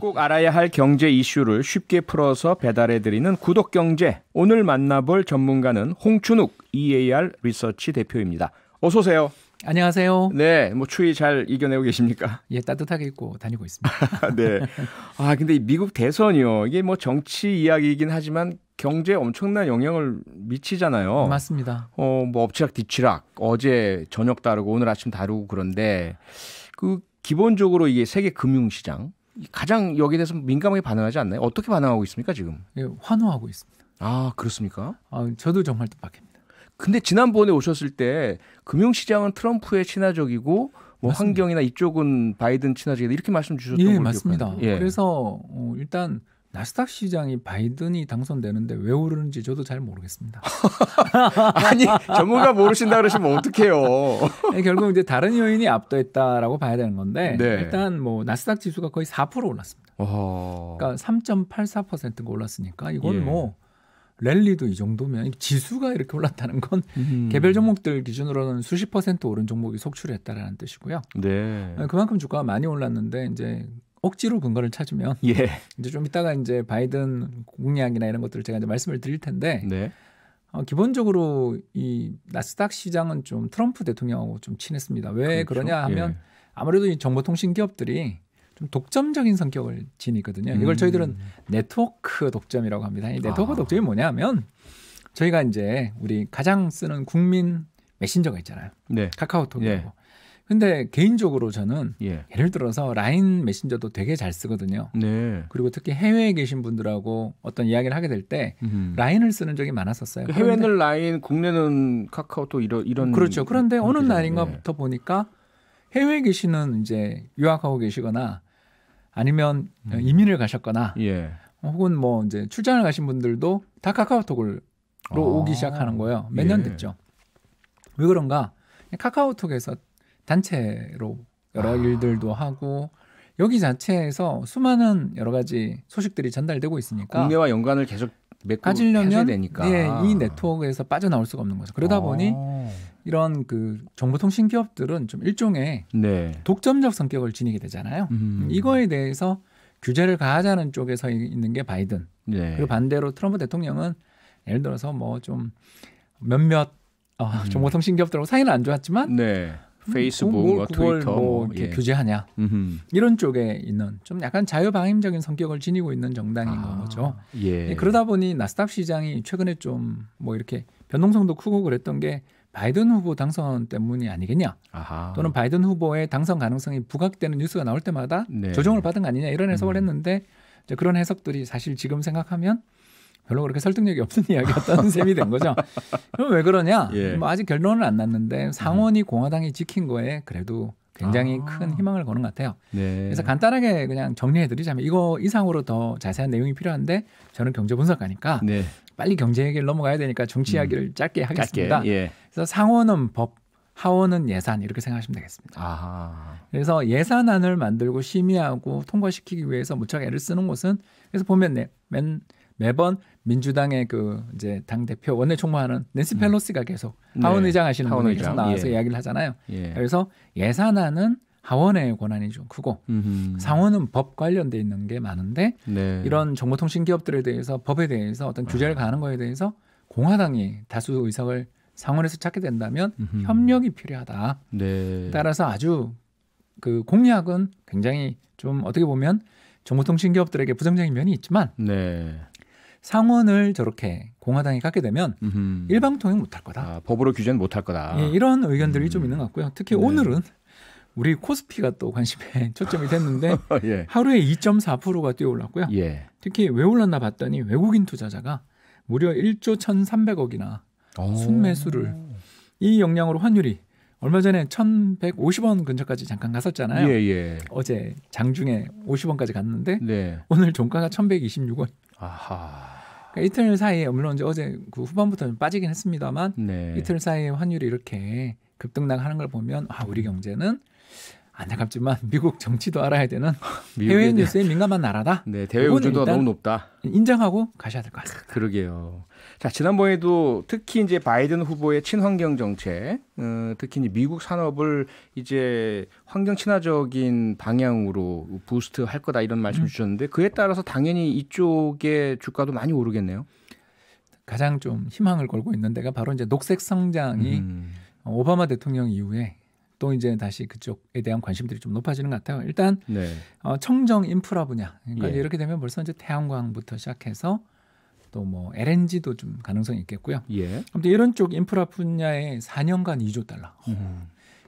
꼭 알아야 할 경제 이슈를 쉽게 풀어서 배달해드리는 구독경제. 오늘 만나볼 전문가는 홍춘욱 EAR 리서치 대표입니다. 어서 오세요. 안녕하세요. 네, 뭐 추위 잘 이겨내고 계십니까? 예, 따뜻하게 입고 다니고 있습니다. 네. 아, 근데 미국 대선이요. 이게 뭐 정치 이야기이긴 하지만 경제에 엄청난 영향을 미치잖아요. 맞습니다. 어, 뭐 엎치락 뒤치락 어제 저녁 다르고 오늘 아침 다르고 그런데 그 기본적으로 이게 세계 금융 시장 가장 여기에 대해서 민감하게 반응하지 않나요? 어떻게 반응하고 있습니까 지금? 예, 환호하고 있습니다. 아 그렇습니까? 아, 저도 정말 뜻밖입니다. 근데 지난번에 오셨을 때 금융시장은 트럼프의 친화적이고 뭐 맞습니다. 환경이나 이쪽은 바이든 친화적이다 이렇게 말씀 주셨던 예, 걸로 맞습니다. 예. 그래서 어, 일단 나스닥 시장이 바이든이 당선되는데 왜 오르는지 저도 잘 모르겠습니다. 아니 전문가 모르신다 그러시면 어떡해요. 결국 이제 다른 요인이 압도했다라고 봐야 되는 건데 네. 일단 뭐 나스닥 지수가 거의 4% 올랐습니다. 오. 그러니까 3.84%가 올랐으니까 이건 예. 뭐 랠리도 이 정도면 지수가 이렇게 올랐다는 건 음. 개별 종목들 기준으로는 수십 퍼센트 오른 종목이 속출했다라는 뜻이고요. 네. 어, 그만큼 주가가 많이 올랐는데 이제 억지로 근거를 찾으면 예. 이제 좀 이따가 이제 바이든 공약이나 이런 것들을 제가 이제 말씀을 드릴 텐데 네. 어, 기본적으로 이 나스닥 시장은 좀 트럼프 대통령하고 좀 친했습니다. 왜 그렇죠? 그러냐 예. 하면 예. 아무래도 이 정보통신 기업들이 좀 독점적인 성격을 지니거든요. 이걸 음. 저희들은 네트워크 독점이라고 합니다. 이 네트워크 아. 독점이 뭐냐면 저희가 이제 우리 가장 쓰는 국민 메신저가 있잖아요. 네. 카카오톡이고 네. 근데 개인적으로 저는 예. 를 들어서 라인 메신저도 되게 잘 쓰거든요. 네. 그리고 특히 해외에 계신 분들하고 어떤 이야기를 하게 될 때 라인을 쓰는 적이 많았었어요. 그 해외는 라인, 국내는 카카오톡 이런 이런 그렇죠. 그런데 어느 음, 날인가부터 네. 보니까 해외에 계시는 이제 유학하고 계시거나 아니면 음. 이민을 가셨거나 예. 혹은 뭐 이제 출장을 가신 분들도 다 카카오톡으로 아. 오기 시작하는 거예요. 몇년 예. 됐죠. 왜 그런가? 카카오톡에서 단체로 여러 아. 일들도 하고 여기 자체에서 수많은 여러 가지 소식들이 전달되고 있으니까 국내와 연관을 계속 가지려면 되니까. 예, 이 네트워크에서 빠져나올 수가 없는 거죠. 그러다 아. 보니 이런 그 정보통신 기업들은 좀 일종의 네. 독점적 성격을 지니게 되잖아요. 음. 이거에 대해서 규제를 가하자는 쪽에서 있는 게 바이든. 네. 그리고 반대로 트럼프 대통령은 예를 들어서 뭐 좀 몇몇 어, 음. 정보통신 기업들하고 사이는 안 좋았지만 네. 음, 페이스북, 뭐 트위터, 뭐, 뭐 이렇게 예. 규제하냐 음흠. 이런 쪽에 있는 좀 약간 자유방임적인 성격을 지니고 있는 정당인 아, 거죠. 예. 예 그러다 보니 나스닥 시장이 최근에 좀 뭐 이렇게 변동성도 크고 그랬던 게 바이든 후보 당선 때문이 아니겠냐 아하. 또는 바이든 후보의 당선 가능성이 부각되는 뉴스가 나올 때마다 네. 조정을 받은 거 아니냐 이런 해석을 음. 했는데 그런 해석들이 사실 지금 생각하면 별로 그렇게 설득력이 없는 이야기 였다는 셈이 된 거죠. 그럼 왜 그러냐? 예. 뭐 아직 결론은 안 났는데 상원이 음. 공화당이 지킨 거에 그래도 굉장히 아. 큰 희망을 거는 것 같아요. 네. 그래서 간단하게 그냥 정리해드리자면 이거 이상으로 더 자세한 내용이 필요한데 저는 경제 분석가니까 네. 빨리 경제 얘기를 넘어가야 되니까 정치 음. 이야기를 음. 짧게 하겠습니다. 짧게, 예. 그래서 상원은 법, 하원은 예산 이렇게 생각하시면 되겠습니다. 아 그래서 예산안을 만들고 심의하고 통과시키기 위해서 무척 애를 쓰는 곳은 그래서 보면 맨 매번 민주당의 그 이제 당 대표 원내 총무하는 낸시 음. 펠로시가 계속 네. 하원 의장 하시는 하원 분이 계속 나와서 예. 이야기를 하잖아요. 예. 그래서 예산안은 하원의 권한이 좀 크고 음흠. 상원은 법 관련돼 있는 게 많은데 네. 이런 정보통신 기업들에 대해서 법에 대해서 어떤 규제를 아. 가하는 거에 대해서 공화당이 다수 의석을 상원에서 찾게 된다면 음흠. 협력이 필요하다. 네. 따라서 아주 그 공약은 굉장히 좀 어떻게 보면 정보통신 기업들에게 부정적인 면이 있지만 네. 상원을 저렇게 공화당이 갖게 되면 음흠. 일방 통행 못할 거다. 아, 법으로 규제는 못할 거다. 예, 이런 의견들이 음. 좀 있는 것 같고요. 특히 네. 오늘은 우리 코스피가 또 관심에 초점이 됐는데 예. 하루에 2.4%가 뛰어 올랐고요. 예. 특히 왜 올랐나 봤더니 외국인 투자자가 무려 1조 1,300억이나 오. 어. 순매수를 이영량으로 환율이 얼마 전에 1,150원 근처까지 잠깐 갔었잖아요. 예, 예. 어제 장중에 50원까지 갔는데 네. 오늘 종가가 1,126원. 아하. 그러니까 이틀 사이에 물론 이제 어제 그 후반부터는 빠지긴 했습니다만 네. 이틀 사이에 환율이 이렇게 급등락하는 걸 보면 아 우리 경제는 안타깝지만 미국 정치도 알아야 되는 해외 뉴스에 민감한 나라다. 네, 대외 우주도가 너무 높다. 인정하고 가셔야 될 것 같습니다. 그러게요. 자, 지난번에도 특히 이제 바이든 후보의 친환경 정책, 어, 특히 미국 산업을 이제 환경 친화적인 방향으로 부스트 할 거다 이런 말씀 음. 주셨는데 그에 따라서 당연히 이쪽의 주가도 많이 오르겠네요. 가장 좀 희망을 걸고 있는 데가 바로 이제 녹색 성장이 음. 오바마 대통령 이후에 또 이제 다시 그쪽에 대한 관심들이 좀 높아지는 것 같아요. 일단 네. 어, 청정 인프라 분야. 그러니까 예. 이렇게 되면 벌써 이제 태양광부터 시작해서 또 뭐 LNG도 좀 가능성이 있겠고요. 예. 아무튼 이런 쪽 인프라 분야에 4년간 2조 달러. 음.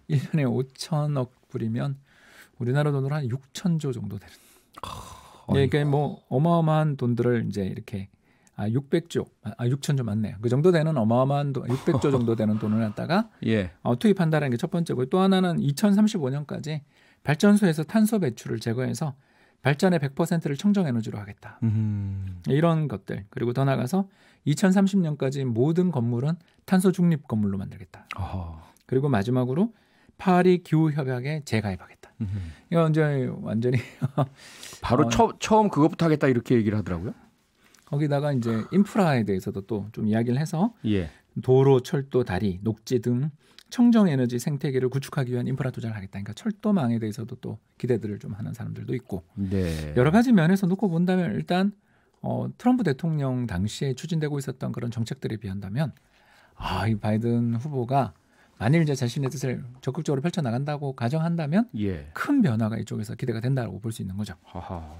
1년에 5천억 불이면 우리나라 돈으로 한 6천조 정도 되는. 아, 예, 그러니까 뭐 어마어마한 돈들을 이제 이렇게 아 600조, 아 6천조 아, 맞네요. 그 정도 되는 어마어마한 돈, 600조 정도 되는 돈을 갖다가 예. 어, 투입한다는 게 첫 번째고 또 하나는 2035년까지 발전소에서 탄소 배출을 제거해서 발전의 100%를 청정 에너지로 하겠다. 음. 이런 것들 그리고 더 나가서 2030년까지 모든 건물은 탄소 중립 건물로 만들겠다. 어. 그리고 마지막으로 파리 기후 협약에 재가입하겠다. 이거 완제 완전히 바로 어, 처, 처음 그것부터 하겠다 이렇게 얘기를 하더라고요. 거기다가 이제 인프라에 대해서도 또 좀 이야기를 해서 예. 도로, 철도, 다리, 녹지 등 청정 에너지 생태계를 구축하기 위한 인프라 투자를 하겠다. 그러니까 철도망에 대해서도 또 기대들을 좀 하는 사람들도 있고 네. 여러 가지 면에서 놓고 본다면 일단 어, 트럼프 대통령 당시에 추진되고 있었던 그런 정책들에 비한다면 아, 이 바이든 후보가 만일 이제 자신의 뜻을 적극적으로 펼쳐 나간다고 가정한다면 예. 큰 변화가 이쪽에서 기대가 된다고 볼 수 있는 거죠. 하하.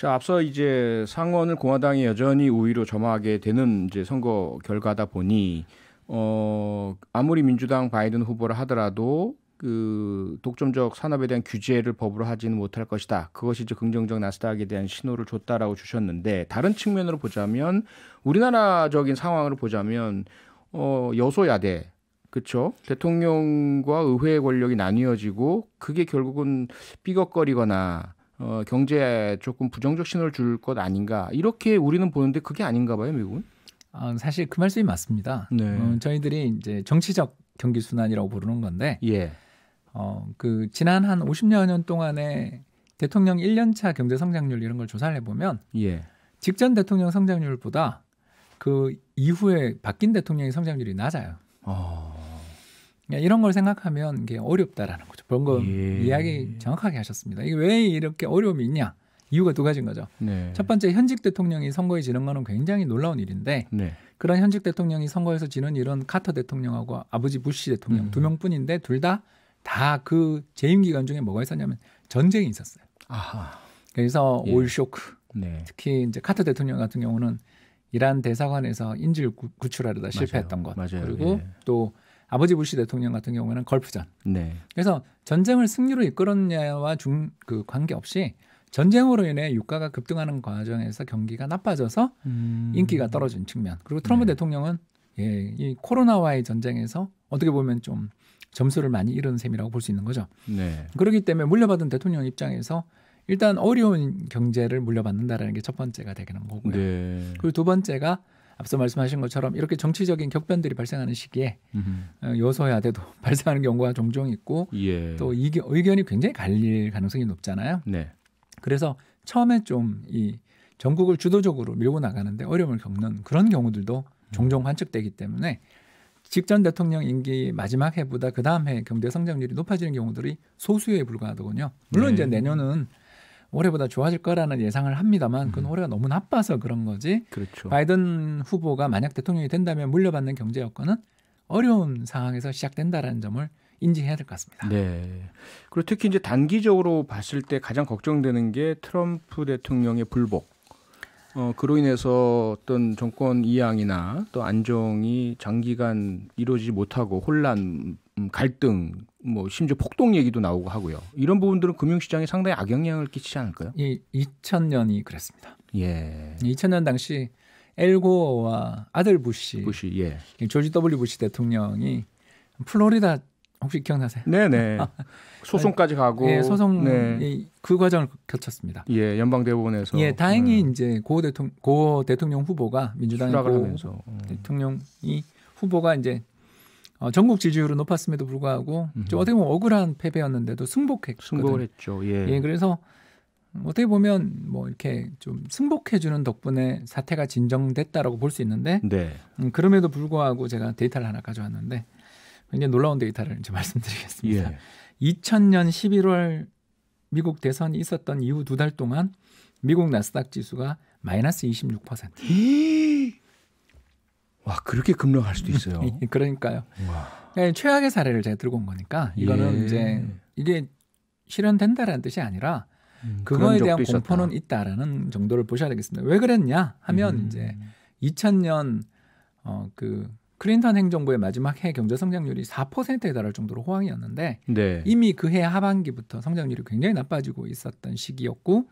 자, 앞서 이제 상원을 공화당이 여전히 우위로 점하게 되는 이제 선거 결과다 보니 어 아무리 민주당 바이든 후보를 하더라도 그 독점적 산업에 대한 규제를 법으로 하지는 못할 것이다. 그것이 이제 긍정적 나스닥에 대한 신호를 줬다라고 주셨는데 다른 측면으로 보자면 우리나라적인 상황으로 보자면 어 여소야대 그렇죠. 대통령과 의회의 권력이 나뉘어지고 그게 결국은 삐걱거리거나 어, 경제에 조금 부정적 신호를 줄 것 아닌가 이렇게 우리는 보는데 그게 아닌가 봐요 미국은? 아, 사실 그 말씀이 맞습니다. 네. 어, 저희들이 이제 정치적 경기 순환이라고 부르는 건데, 예. 어, 그 지난 한 50여 년 동안에 대통령 1년차 경제 성장률 이런 걸 조사를 해보면, 예. 직전 대통령 성장률보다 그 이후에 바뀐 대통령의 성장률이 낮아요. 어... 이런 걸 생각하면 이게 어렵다라는 거죠. 방금 예. 이야기 정확하게 하셨습니다. 이게 왜 이렇게 어려움이 있냐? 이유가 두 가지인 거죠. 네. 첫 번째 현직 대통령이 선거에 지는 거는 굉장히 놀라운 일인데 네. 그런 현직 대통령이 선거에서 지는 일은 카터 대통령하고 아버지 부시 대통령 음. 두 명뿐인데 둘 다 다 그 재임 기간 중에 뭐가 있었냐면 전쟁이 있었어요. 아하. 그래서 예. 오 쇼크. 네. 특히 이제 카터 대통령 같은 경우는 이란 대사관에서 인질 구출하려다 실패했던 것 맞아요. 그리고 예. 또 아버지 부시 대통령 같은 경우는 에 걸프전. 네. 그래서 전쟁을 승리로 이끌었냐와 중 그 관계없이 전쟁으로 인해 유가가 급등하는 과정에서 경기가 나빠져서 음. 인기가 떨어진 측면. 그리고 트럼프 네. 대통령은 예, 이 코로나와의 전쟁에서 어떻게 보면 좀 점수를 많이 잃은 셈이라고 볼 수 있는 거죠. 네. 그렇기 때문에 물려받은 대통령 입장에서 일단 어려운 경제를 물려받는다라는 게 첫 번째가 되는 거고요. 네. 그리고 두 번째가 앞서 말씀하신 것처럼 이렇게 정치적인 격변들이 발생하는 시기에 음흠. 여소야 어, 돼도 발생하는 경우가 종종 있고 예. 또이게 의견이 굉장히 갈릴 가능성이 높잖아요. 네. 그래서 처음에 좀 이 전국을 주도적으로 밀고 나가는데 어려움을 겪는 그런 경우들도 음. 종종 관측되기 때문에 직전 대통령 임기 마지막 해보다 그 다음 해 경제 성장률이 높아지는 경우들이 소수에 불과하더군요. 물론 네. 이제 내년은 올해보다 좋아질 거라는 예상을 합니다만 그건 음. 올해가 너무 나빠서 그런 거지. 그렇죠. 바이든 후보가 만약 대통령이 된다면 물려받는 경제 여건은 어려운 상황에서 시작된다라는 점을 인지해야 될 것 같습니다. 네. 그리고 특히 이제 단기적으로 봤을 때 가장 걱정되는 게 트럼프 대통령의 불복. 어, 그로 인해서 어떤 정권 이양이나 또 안정이 장기간 이루어지지 못하고 혼란, 음, 갈등 뭐 심지어 폭동 얘기도 나오고 하고요. 이런 부분들은 금융시장에 상당히 악영향을 끼치지 않을까요? 예, 2000년이 그랬습니다. 예. 2000년 예, 당시 엘고와 아들 부시, 부시 예. 조지 W 부시 대통령이 플로리다 혹시 기억나세요? 네네 소송까지 가고 예, 소송 네. 그 과정을 거쳤습니다. 예, 연방 대법원에서 예, 다행히 음. 이제 고대통고 대통령 후보가 민주당고 하면서. 음. 대통령이 후보가 이제 어, 전국 지지율은 높았음에도 불구하고 음. 좀 어떻게 보면 억울한 패배였는데도 승복했거든 승복을 했죠. 예. 예. 그래서 음, 어떻게 보면 뭐 이렇게 좀 승복해 주는 덕분에 사태가 진정됐다라고 볼 수 있는데 네. 음, 그럼에도 불구하고 제가 데이터를 하나 가져왔는데 굉장히 놀라운 데이터를 이제 말씀드리겠습니다. 예. 2000년 11월 미국 대선이 있었던 이후 두 달 동안 미국 나스닥 지수가 마이너스 26%. 아 그렇게 급락할 수도 있어요. 예, 그러니까요. 그 최악의 사례를 제가 들고 온 거니까 이거는 예. 이제 이게 실현된다라는 뜻이 아니라 음, 그거에 대한 공포는 있다 있다라는 정도를 보셔야 되겠습니다. 왜 그랬냐 하면 음. 이제 2000년 어그 클린턴 행정부의 마지막 해 경제 성장률이 4%에 달할 정도로 호황이었는데 네. 이미 그 해 하반기부터 성장률이 굉장히 나빠지고 있었던 시기였고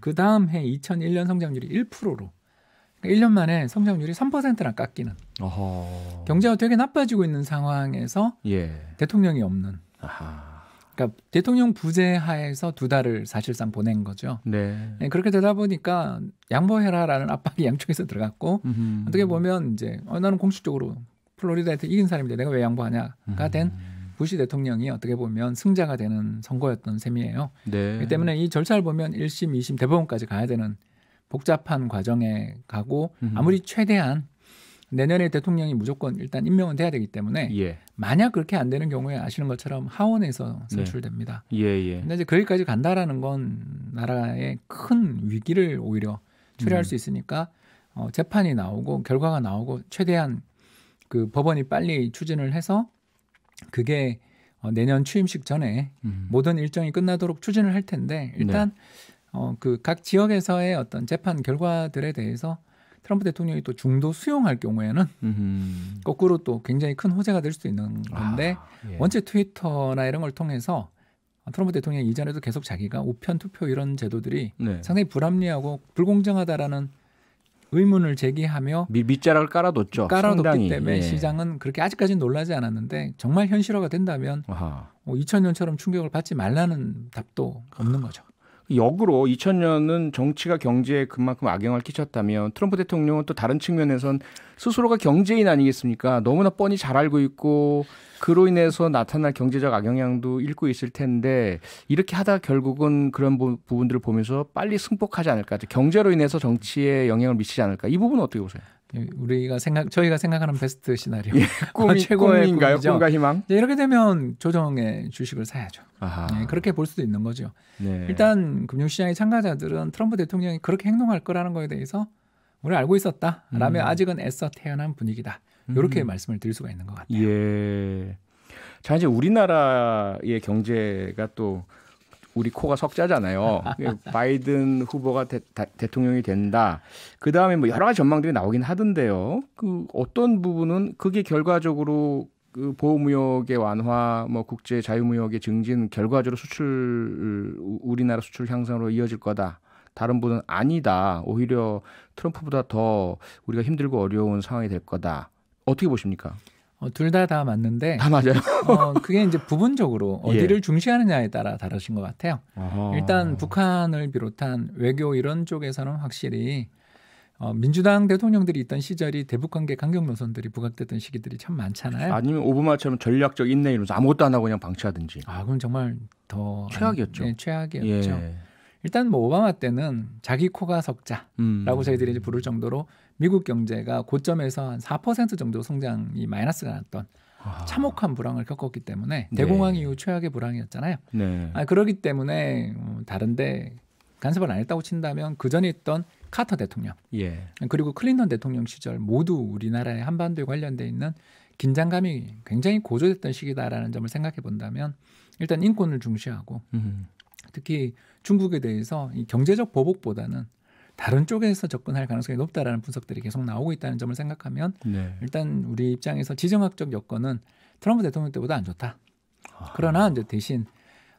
그 다음 해 2001년 성장률이 1%로 1년 만에 성장률이 3%나 깎이는 어허. 경제가 되게 나빠지고 있는 상황에서 예. 대통령이 없는 아하. 그러니까 대통령 부재 하에서 두 달을 사실상 보낸 거죠. 네. 네, 그렇게 되다 보니까 양보해라라는 압박이 양쪽에서 들어갔고 음흠. 어떻게 보면 이제 어, 나는 공식적으로 플로리다에서 이긴 사람인데 내가 왜 양보하냐가 음된 음. 부시 대통령이 어떻게 보면 승자가 되는 선거였던 셈이에요. 네. 그렇기 때문에 이 절차를 보면 1심, 2심, 대법원까지 가야 되는 복잡한 과정에 가고 음 아무리 최대한 내년에 대통령이 무조건 일단 임명은 돼야 되기 때문에 예. 만약 그렇게 안 되는 경우에 아시는 것처럼 하원에서 네. 선출됩니다. 네. 예, 예. 근데 이제 거기까지 간다라는 건 나라의 큰 위기를 오히려 초래할 음. 수 있으니까 어, 재판이 나오고 결과가 나오고 최대한 그 법원이 빨리 추진을 해서 그게 어, 내년 취임식 전에 음. 모든 일정이 끝나도록 추진을 할 텐데 일단 네. 어, 그 각 지역에서의 어떤 재판 결과들에 대해서 트럼프 대통령이 또 중도 수용할 경우에는 음흠. 거꾸로 또 굉장히 큰 호재가 될 수도 있는 건데 아, 예. 원체 트위터나 이런 걸 통해서 트럼프 대통령 이전에도 계속 자기가 우편 투표 이런 제도들이 네. 상당히 불합리하고 불공정하다라는 의문을 제기하며 미, 밑자락을 깔아뒀죠. 깔아뒀기 상당히. 때문에 예. 시장은 그렇게 아직까지는 놀라지 않았는데 정말 현실화가 된다면 아하. 2000년처럼 뭐 충격을 받지 말라는 답도 없는 거죠. 역으로 2000년은 정치가 경제에 그만큼 악영향을 끼쳤다면 트럼프 대통령은 또 다른 측면에선 스스로가 경제인 아니겠습니까? 너무나 뻔히 잘 알고 있고 그로 인해서 나타날 경제적 악영향도 읽고 있을 텐데 이렇게 하다 결국은 그런 부분들을 보면서 빨리 승복하지 않을까? 경제로 인해서 정치에 영향을 미치지 않을까? 이 부분은 어떻게 보세요? 우리가 생각 저희가 생각하는 베스트 시나리오 예, 꿈이 최고인가요꿈이과 희망. 네, 이렇게 되면 조정의 주식을 사야죠. 네, 그렇게 볼 수도 있는 거죠. 네. 일단 금융시장의 참가자들은 트럼프 대통령이 그렇게 행동할 거라는 거에 대해서 우리 알고 있었다. 라며 음. 아직은 애써 태어난 분위기다. 이렇게 음. 말씀을 드릴 수가 있는 것 같아요. 예. 자 이제 우리나라의 경제가 또 우리 코가 석자잖아요. 바이든 후보가 대, 통령이 된다. 그 다음에 뭐 여러 가지 전망들이 나오긴 하던데요. 그 어떤 부분은 그게 결과적으로 그 보호무역의 완화, 뭐 국제 자유무역의 증진 결과적으로 수출 우리나라 수출 향상으로 이어질 거다. 다른 분은 아니다. 오히려 트럼프보다 더 우리가 힘들고 어려운 상황이 될 거다. 어떻게 보십니까? 어, 둘다다 다 맞는데 다 맞아요. 어, 그게 이제 부분적으로 예. 어디를 예. 중시하느냐에 따라 다르신 것 같아요. 아하. 일단 북한을 비롯한 외교 이런 쪽에서는 확실히 어, 민주당 대통령들이 있던 시절이 대북 관계 강경 노선들이 부각됐던 시기들이 참 많잖아요. 아니면 오바마처럼 전략적 인내 이러면서 아무것도 안 하고 그냥 방치하든지. 아 그럼 정말 더 최악이었죠. 안, 네, 최악이었죠. 예. 일단 뭐 오바마 때는 자기 코가 석자라고 음. 저희들이 이제 부를 정도로 미국 경제가 고점에서 한 4% 정도 성장이 마이너스가 났던 아. 참혹한 불황을 겪었기 때문에 네. 대공황 이후 최악의 불황이었잖아요. 네. 아, 그러기 때문에 음, 다른데 간섭을 안 했다고 친다면 그 전에 있던 카터 대통령 예. 그리고 클린턴 대통령 시절 모두 우리나라의 한반도에 관련돼 있는 긴장감이 굉장히 고조됐던 시기다라는 점을 생각해 본다면 일단 인권을 중시하고 음. 특히 중국에 대해서 이 경제적 보복보다는 다른 쪽에서 접근할 가능성이 높다라는 분석들이 계속 나오고 있다는 점을 생각하면 네. 일단 우리 입장에서 지정학적 여건은 트럼프 대통령 때보다 안 좋다. 아. 그러나 이제 대신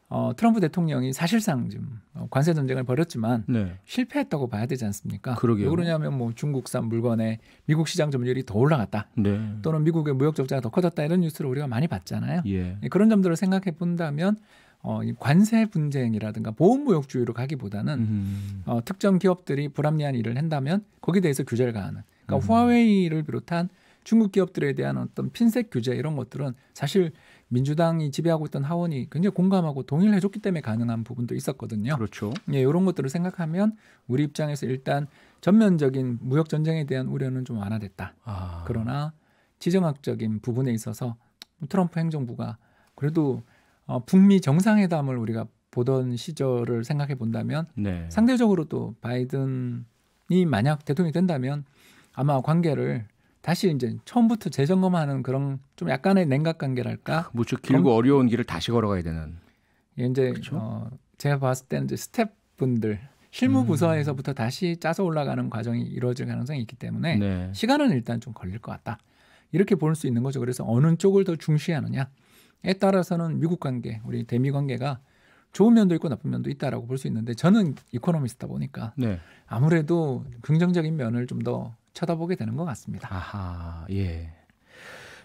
어, 트럼프 대통령이 사실상 지금 어, 관세 전쟁을 벌였지만 네. 실패했다고 봐야 되지 않습니까? 그러게요. 왜 그러냐면 뭐 중국산 물건에 미국 시장 점유율이 더 올라갔다. 네. 또는 미국의 무역 적자가 더 커졌다 이런 뉴스를 우리가 많이 봤잖아요. 예. 예 그런 점들을 생각해 본다면 어, 관세 분쟁이라든가 보험무역주의로 가기보다는 음. 어, 특정 기업들이 불합리한 일을 한다면 거기에 대해서 규제를 가하는. 그러니까 음. 후아웨이를 비롯한 중국 기업들에 대한 어떤 핀셋 규제 이런 것들은 사실 민주당이 지배하고 있던 하원이 굉장히 공감하고 동의를 해줬기 때문에 가능한 부분도 있었거든요. 그렇죠. 예, 이런 것들을 생각하면 우리 입장에서 일단 전면적인 무역 전쟁에 대한 우려는 좀 완화됐다. 아. 그러나 지정학적인 부분에 있어서 트럼프 행정부가 그래도 어, 북미 정상회담을 우리가 보던 시절을 생각해 본다면 네. 상대적으로 또 바이든이 만약 대통령이 된다면 아마 관계를 다시 이제 처음부터 재점검하는 그런 좀 약간의 냉각 관계랄까 무척 뭐 길고 그런, 어려운 길을 다시 걸어가야 되는 예, 이제 어, 제가 봤을 때는 이제 스태프분들 실무 부서에서부터 음. 다시 짜서 올라가는 과정이 이루어질 가능성이 있기 때문에 네. 시간은 일단 좀 걸릴 것 같다. 이렇게 볼 수 있는 거죠. 그래서 어느 쪽을 더 중시하느냐. 에 따라서는 미국 관계, 우리 대미 관계가 좋은 면도 있고 나쁜 면도 있다라고 볼 수 있는데 저는 이코노미스트다 보니까 네. 아무래도 긍정적인 면을 좀 더 쳐다보게 되는 것 같습니다. 아하, 예.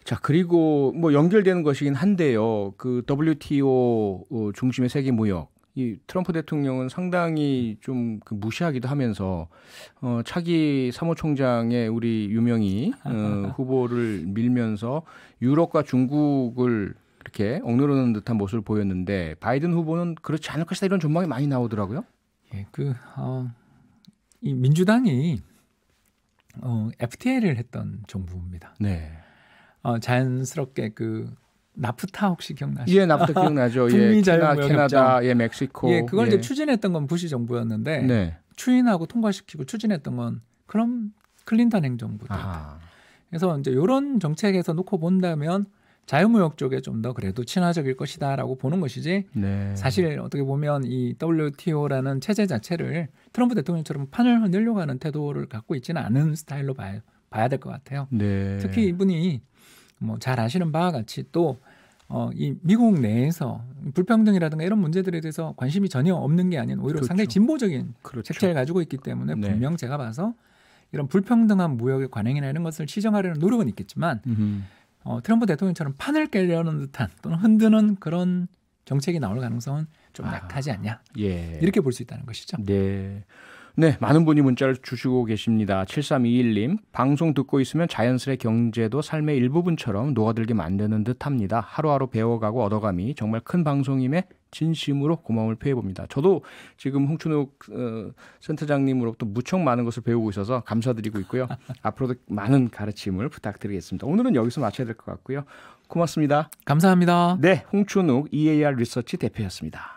자, 그리고 뭐 연결되는 것이긴 한데요. 그 WTO 어, 중심의 세계 무역 이 트럼프 대통령은 상당히 좀그 무시하기도 하면서 어 차기 사무총장의 우리 유명희 어, 후보를 밀면서 유럽과 중국을 이렇게 억누르는 듯한 모습을 보였는데 바이든 후보는 그렇지 않을 것이다 이런 전망이 많이 나오더라고요. 예, 그 어, 이 민주당이 어, FTA를 했던 정부입니다. 네. 어, 자연스럽게 그 나프타 혹시 기억나시죠? 예, 나프타 기억나죠. 예, 북미 자유무역 캐나, 다 예, 멕시코. 예, 그걸 예. 이제 추진했던 건 부시 정부였는데 네. 추인하고 통과시키고 추진했던 건 그럼 클린턴 행정부 다 그래서 이제 이런 정책에서 놓고 본다면 자유무역 쪽에 좀 더 그래도 친화적일 것이다라고 보는 것이지 네. 사실 어떻게 보면 이 WTO라는 체제 자체를 트럼프 대통령처럼 판을 흔들려고 하는 태도를 갖고 있지는 않은 스타일로 봐야, 봐야 될 것 같아요. 네. 특히 이분이 뭐 잘 아시는 바와 같이 또 어, 이 미국 내에서 불평등이라든가 이런 문제들에 대해서 관심이 전혀 없는 게 아닌 오히려 그렇죠. 상당히 진보적인 그렇죠. 색채를 가지고 있기 때문에 네. 분명 제가 봐서 이런 불평등한 무역의 관행이나 이런 것을 시정하려는 노력은 있겠지만 음. 어, 트럼프 대통령처럼 판을 깨려는 듯한 또는 흔드는 그런 정책이 나올 가능성은 좀 아, 약하지 않냐. 예. 이렇게 볼 수 있다는 것이죠. 네. 네, 많은 분이 문자를 주시고 계십니다. 7321님, 방송 듣고 있으면 자연스레 경제도 삶의 일부분처럼 녹아들게 만드는 듯 합니다. 하루하루 배워가고 얻어감이 정말 큰 방송임에 진심으로 고마움을 표해봅니다. 저도 지금 홍춘욱 어, 센터장님으로부터 무척 많은 것을 배우고 있어서 감사드리고 있고요. 앞으로도 많은 가르침을 부탁드리겠습니다. 오늘은 여기서 마쳐야 될 것 같고요. 고맙습니다. 감사합니다. 네, 홍춘욱 e EAR 리서치 대표였습니다.